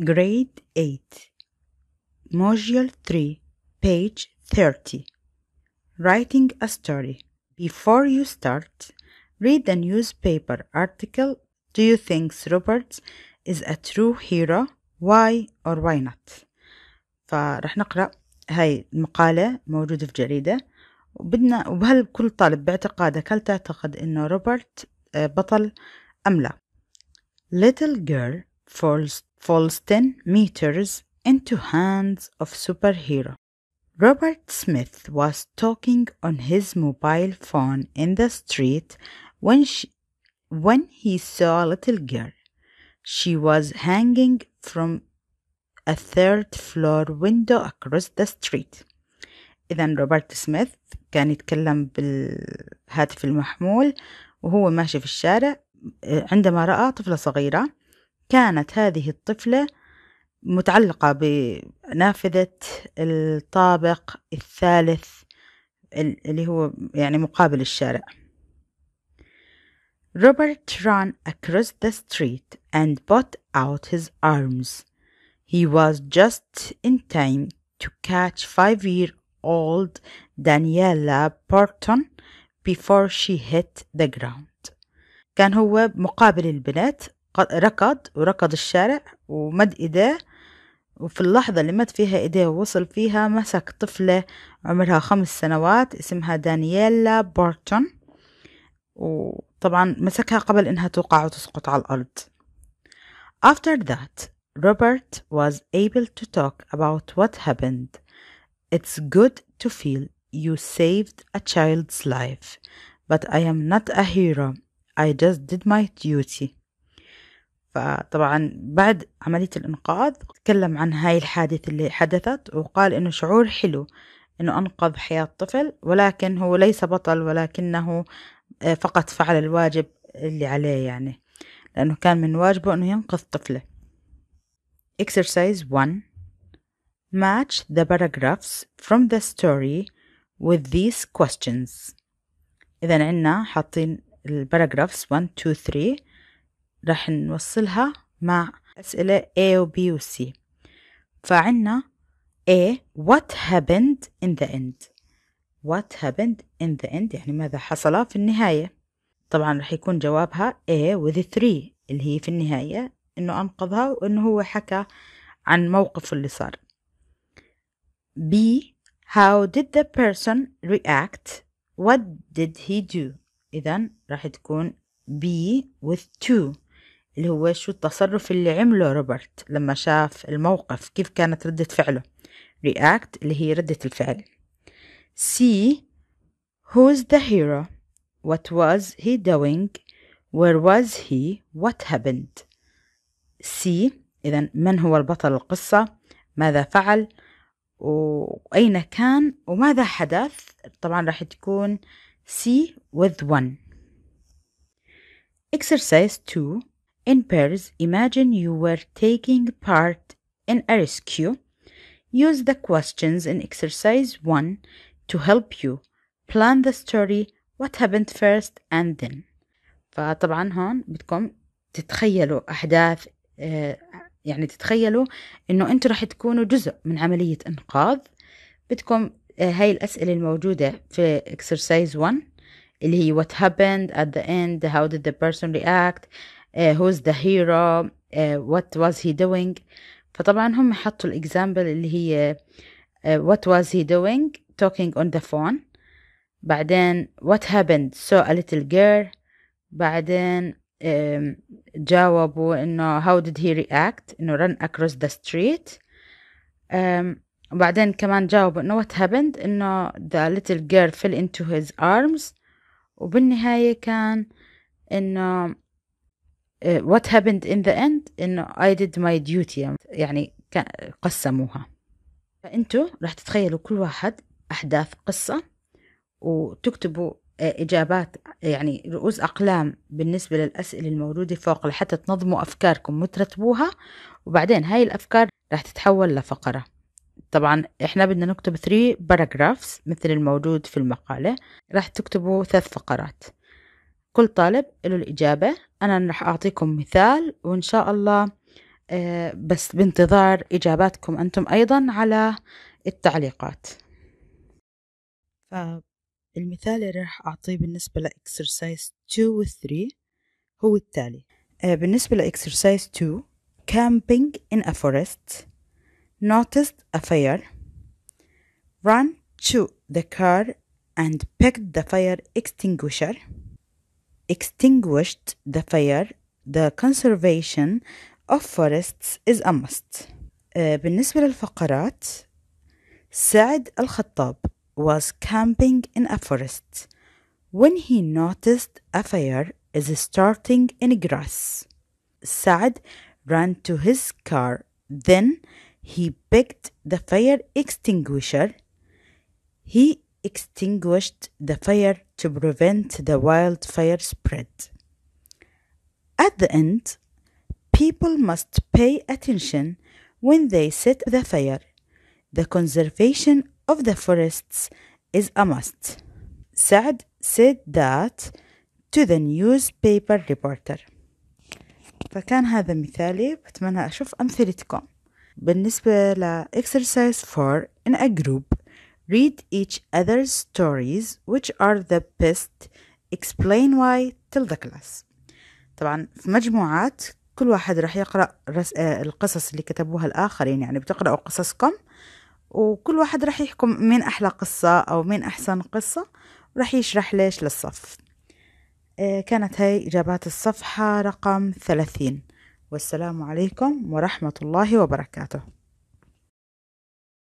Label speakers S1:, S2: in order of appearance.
S1: Grade 8, Module 3, page 30. Writing a story. Before you start, read the newspaper article. Do you think Roberts is a true hero? Why or why not? فرح نقرأ هاي المقالة موجودة في جريدة وبدنا وهل كل طالب باعتقادك هل تعتقد إنه روبرت بطل أم لا؟ Little girl falls falls 10 meters into hands of superhero. Robert Smith was talking on his mobile phone in the street when she, when he saw a little girl. She was hanging from a third floor window across the street. إذا روبرت سميث كان يتكلم بالهاتف المحمول وهو ماشي في الشارع عندما رأى طفلة صغيرة كانت هذه الطفلة متعلقة بنافذة الطابق الثالث اللي هو يعني مقابل الشارع روبرت ران across the street and put out his arms. He was just in time to catch five-year-old Daniela Barton before she hit the ground. كان هو مقابل البنات ركض وركض الشارع ومد إيديه وفي اللحظة اللي مد فيها إيديه ووصل فيها مسك طفلة عمرها خمس سنوات اسمها دانييلا بورتون وطبعا مسكها قبل إنها توقع وتسقط على الأرض After that, Robert was able to talk about what happened. It's good to feel you saved a child's life, but I am not a hero. I just did my duty. فطبعا بعد عملية الإنقاذ تكلم عن هاي الحادثة اللي حدثت وقال إنه شعور حلو إنه أنقذ حياة طفل ولكن هو ليس بطل ولكنه آه، فقط فعل الواجب اللي عليه يعني لأنه كان من واجبه إنه ينقذ طفله Exercise 1 Match the paragraphs from the story with these questions إذا عنا حاطين الباراجرافس 1 2 3 راح نوصلها مع أسئلة A و B و C فعنا A what happened in the end what happened in the end يعني ماذا حصل في النهاية طبعا راح يكون جوابها A with three اللي هي في النهاية إنه أنقذها وإنه هو حكى عن موقفه اللي صار B how did the person react what did he do إذا راح تكون B with two اللي هو شو التصرف اللي عمله روبرت لما شاف الموقف كيف كانت ردة فعله react اللي هي ردة الفعل C who's the hero what was he doing where was he what happened C إذا من هو البطل القصة ماذا فعل وأين كان وماذا حدث طبعا راح تكون C with one Exercise 2 In pairs, imagine you were taking part in a rescue. Use the questions in exercise 1 to help you plan the story what happened first and then فطبعا هون بدكم تتخيلوا أحداث يعني تتخيلوا انه انتوا رح تكونوا جزء من عملية انقاذ بدكم هاي الأسئلة الموجودة في exercise 1 اللي هي what happened at the end how did the person react who's the hero what was he doing فطبعا هم حطوا الاكزامبل اللي هي what was he doing talking on the phone بعدين what happened so a little girl بعدين جاوبوا انه how did he react انه run across the street وبعدين كمان جاوبوا انه what happened انه the little girl fell into his arms وبالنهاية كان انه وات uh, happened ان ذا اند انه اي ديد ماي ديوتي يعني قسموها فانتوا راح تتخيلوا كل واحد احداث قصه وتكتبوا uh, اجابات يعني رؤوس اقلام بالنسبه للاسئله الموجوده فوق لحتى تنظموا افكاركم وترتبوها وبعدين هاي الافكار راح تتحول لفقره طبعا احنا بدنا نكتب 3 باراجرافز مثل الموجود في المقاله راح تكتبوا ثلاث فقرات كل طالب له الإجابة أنا راح أعطيكم مثال وإن شاء الله آه، بس بانتظار إجاباتكم أنتم أيضا على التعليقات فالمثال اللي راح أعطيه بالنسبة لإكسرسايز 2 و 3 هو التالي آه، بالنسبة لإكسرسايز 2 camping in a forest noticed a fire Run to the car and picked the fire extinguisher extinguished the fire, the conservation of forests is a must. Uh, بالنسبة للفقرات سعد الخطاب was camping in a forest when he noticed a fire is starting in grass. سعد ran to his car. Then he picked the fire extinguisher. He extinguished the fire to prevent the wildfire spread. At the end, people must pay attention when they set the fire. The conservation of the forests is a must. Saad said that to the newspaper reporter. فكان هذا مثالي بتمنى أشوف أمثلتكم بالنسبة ل 4 in a group Read each other's stories which are the best explain why till the class طبعا في مجموعات كل واحد راح يقرأ رس... آه، القصص اللي كتبوها الآخرين يعني بتقرأوا قصصكم وكل واحد راح يحكم مين أحلى قصة أو مين أحسن قصة وراح يشرح ليش للصف آه، كانت هاي إجابات الصفحة رقم ثلاثين والسلام عليكم ورحمة الله وبركاته